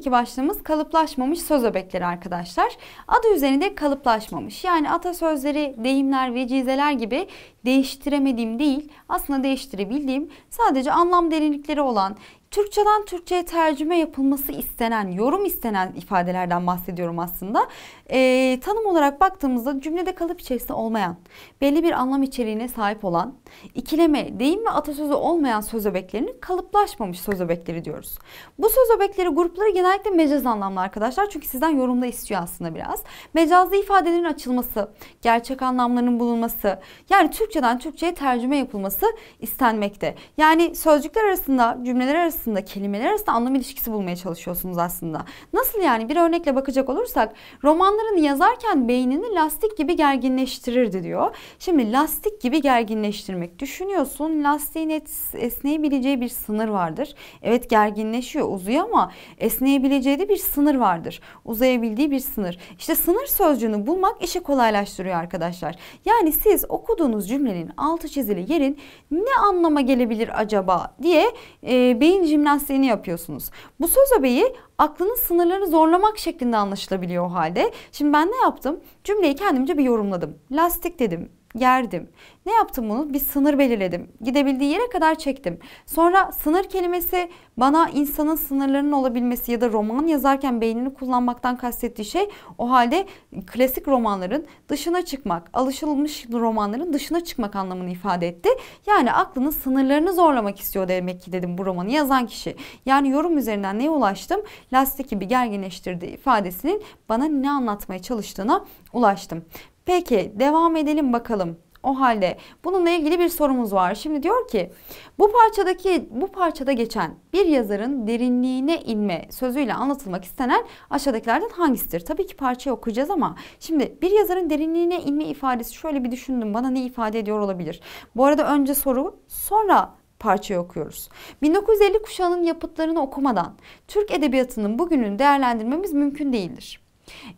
önceki başlığımız kalıplaşmamış söz öbekleri arkadaşlar. Adı üzerinde kalıplaşmamış. Yani atasözleri, deyimler, vecizeler gibi değiştiremediğim değil, aslında değiştirebildiğim, sadece anlam derinlikleri olan Türkçeden Türkçe'ye tercüme yapılması istenen, yorum istenen ifadelerden bahsediyorum aslında. E, tanım olarak baktığımızda cümlede kalıp içerisinde olmayan, belli bir anlam içeriğine sahip olan, ikileme, deyim ve atasözü olmayan söz öbeklerini kalıplaşmamış söz öbekleri diyoruz. Bu söz öbekleri grupları genellikle mecaz anlamlı arkadaşlar. Çünkü sizden yorumda istiyor aslında biraz. Mecazlı ifadelerin açılması, gerçek anlamlarının bulunması, yani Türkçeden Türkçe'ye tercüme yapılması istenmekte. Yani sözcükler arasında, cümleler arasında arasında, kelimeler arasında anlam ilişkisi bulmaya çalışıyorsunuz aslında. Nasıl yani? Bir örnekle bakacak olursak romanların yazarken beynini lastik gibi gerginleştirirdi diyor. Şimdi lastik gibi gerginleştirmek. Düşünüyorsun lastiğin esneyebileceği bir sınır vardır. Evet gerginleşiyor uzuyor ama esneyebileceği de bir sınır vardır. Uzayabildiği bir sınır. İşte sınır sözcüğünü bulmak işi kolaylaştırıyor arkadaşlar. Yani siz okuduğunuz cümlenin altı çizili yerin ne anlama gelebilir acaba diye e, beyin jimnastiğini yapıyorsunuz. Bu söz öbeği aklının sınırlarını zorlamak şeklinde anlaşılabiliyor o halde. Şimdi ben ne yaptım? Cümleyi kendimce bir yorumladım. Lastik dedim, gerdim. Ne yaptım bunu? Bir sınır belirledim. Gidebildiği yere kadar çektim. Sonra sınır kelimesi bana insanın sınırlarının olabilmesi ya da roman yazarken beynini kullanmaktan kastettiği şey o halde klasik romanların dışına çıkmak, alışılmış romanların dışına çıkmak anlamını ifade etti. Yani aklının sınırlarını zorlamak istiyor demek ki dedim bu romanı yazan kişi. Yani yorum üzerinden neye ulaştım? Lastik gibi gerginleştirdiği ifadesinin bana ne anlatmaya çalıştığına ulaştım. Peki devam edelim bakalım. O halde bununla ilgili bir sorumuz var. Şimdi diyor ki bu parçadaki bu parçada geçen bir yazarın derinliğine inme sözüyle anlatılmak istenen aşağıdakilerden hangisidir? Tabii ki parçayı okuyacağız ama şimdi bir yazarın derinliğine inme ifadesi şöyle bir düşündüm bana ne ifade ediyor olabilir? Bu arada önce soru sonra parçayı okuyoruz. 1950 kuşağının yapıtlarını okumadan Türk edebiyatının bugününü değerlendirmemiz mümkün değildir.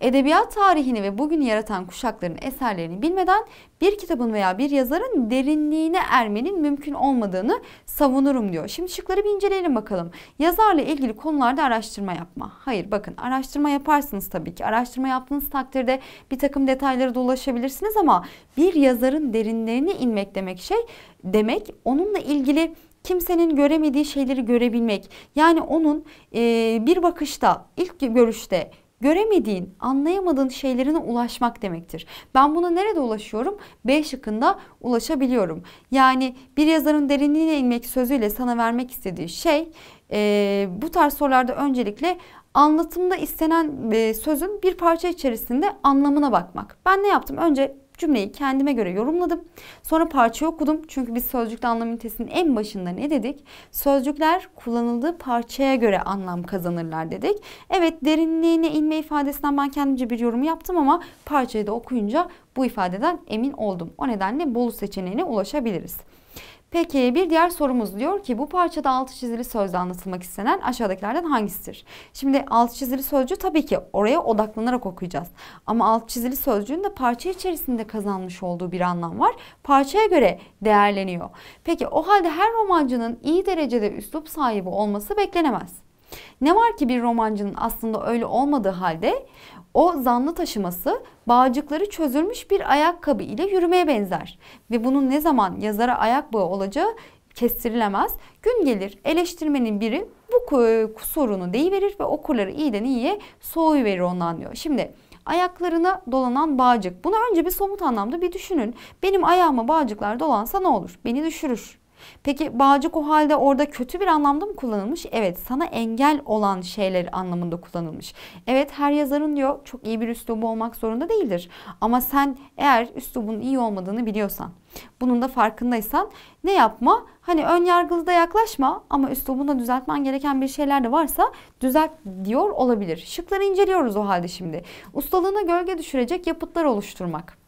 Edebiyat tarihini ve bugün yaratan kuşakların eserlerini bilmeden bir kitabın veya bir yazarın derinliğine ermenin mümkün olmadığını savunurum diyor. Şimdi şıkları bir inceleyelim bakalım. Yazarla ilgili konularda araştırma yapma. Hayır bakın araştırma yaparsınız tabii ki. Araştırma yaptığınız takdirde bir takım detaylara dolaşabilirsiniz ama bir yazarın derinlerine inmek demek şey demek onunla ilgili kimsenin göremediği şeyleri görebilmek. Yani onun e, bir bakışta, ilk görüşte göremediğin, anlayamadığın şeylerine ulaşmak demektir. Ben buna nerede ulaşıyorum? B şıkkında ulaşabiliyorum. Yani bir yazarın derinliğine inmek sözüyle sana vermek istediği şey e, bu tarz sorularda öncelikle anlatımda istenen e, sözün bir parça içerisinde anlamına bakmak. Ben ne yaptım? Önce cümleyi kendime göre yorumladım. Sonra parça okudum. Çünkü biz sözcükte anlam ünitesinin en başında ne dedik? Sözcükler kullanıldığı parçaya göre anlam kazanırlar dedik. Evet derinliğine inme ifadesinden ben kendimce bir yorum yaptım ama parçayı da okuyunca bu ifadeden emin oldum. O nedenle bolu seçeneğine ulaşabiliriz. Peki bir diğer sorumuz diyor ki bu parçada altı çizili sözle anlatılmak istenen aşağıdakilerden hangisidir? Şimdi altı çizili sözcüğü tabii ki oraya odaklanarak okuyacağız. Ama altı çizili sözcüğün de parça içerisinde kazanmış olduğu bir anlam var. Parçaya göre değerleniyor. Peki o halde her romancının iyi derecede üslup sahibi olması beklenemez. Ne var ki bir romancının aslında öyle olmadığı halde o zanlı taşıması bağcıkları çözülmüş bir ayakkabı ile yürümeye benzer. Ve bunun ne zaman yazara ayak bağı olacağı kestirilemez. Gün gelir eleştirmenin biri bu kusurunu deyiverir ve okurları iyiden iyiye soğuverir ondan diyor. Şimdi ayaklarına dolanan bağcık. Bunu önce bir somut anlamda bir düşünün. Benim ayağıma bağcıklar dolansa ne olur? Beni düşürür. Peki bağcık o halde orada kötü bir anlamda mı kullanılmış? Evet sana engel olan şeyler anlamında kullanılmış. Evet her yazarın diyor çok iyi bir üslubu olmak zorunda değildir. Ama sen eğer üslubun iyi olmadığını biliyorsan bunun da farkındaysan ne yapma? Hani ön yargılı da yaklaşma ama üslubunda düzeltmen gereken bir şeyler de varsa düzelt diyor olabilir. Şıkları inceliyoruz o halde şimdi. Ustalığına gölge düşürecek yapıtlar oluşturmak.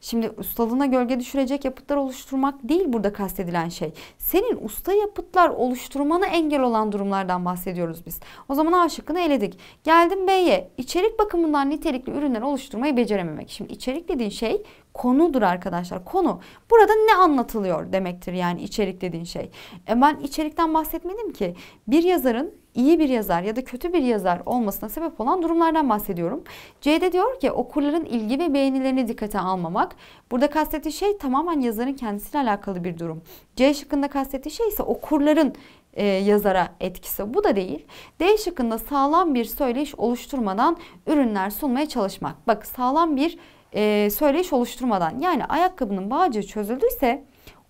Şimdi ustalığına gölge düşürecek yapıtlar oluşturmak değil burada kastedilen şey. Senin usta yapıtlar oluşturmanı engel olan durumlardan bahsediyoruz biz. O zaman A şıkkını eledik. Geldim B'ye. İçerik bakımından nitelikli ürünler oluşturmayı becerememek. Şimdi içerik dediğin şey konudur arkadaşlar. Konu. Burada ne anlatılıyor demektir yani içerik dediğin şey. E ben içerikten bahsetmedim ki. Bir yazarın iyi bir yazar ya da kötü bir yazar olmasına sebep olan durumlardan bahsediyorum. C'de diyor ki okurların ilgi ve beğenilerini dikkate almamak. Burada kastettiği şey tamamen yazarın kendisiyle alakalı bir durum. C şıkkında kastettiği şey ise okurların e, yazara etkisi. Bu da değil. D şıkkında sağlam bir söyleyiş oluşturmadan ürünler sunmaya çalışmak. Bak sağlam bir e, söyleyiş oluşturmadan yani ayakkabının bağcığı çözüldüyse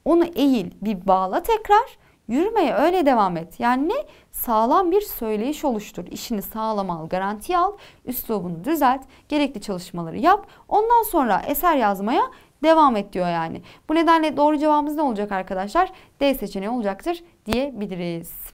onu eğil bir bağla tekrar Yürümeye öyle devam et. Yani ne? Sağlam bir söyleyiş oluştur. İşini sağlam al, garanti al, üslubunu düzelt, gerekli çalışmaları yap. Ondan sonra eser yazmaya devam et diyor yani. Bu nedenle doğru cevabımız ne olacak arkadaşlar? D seçeneği olacaktır diyebiliriz.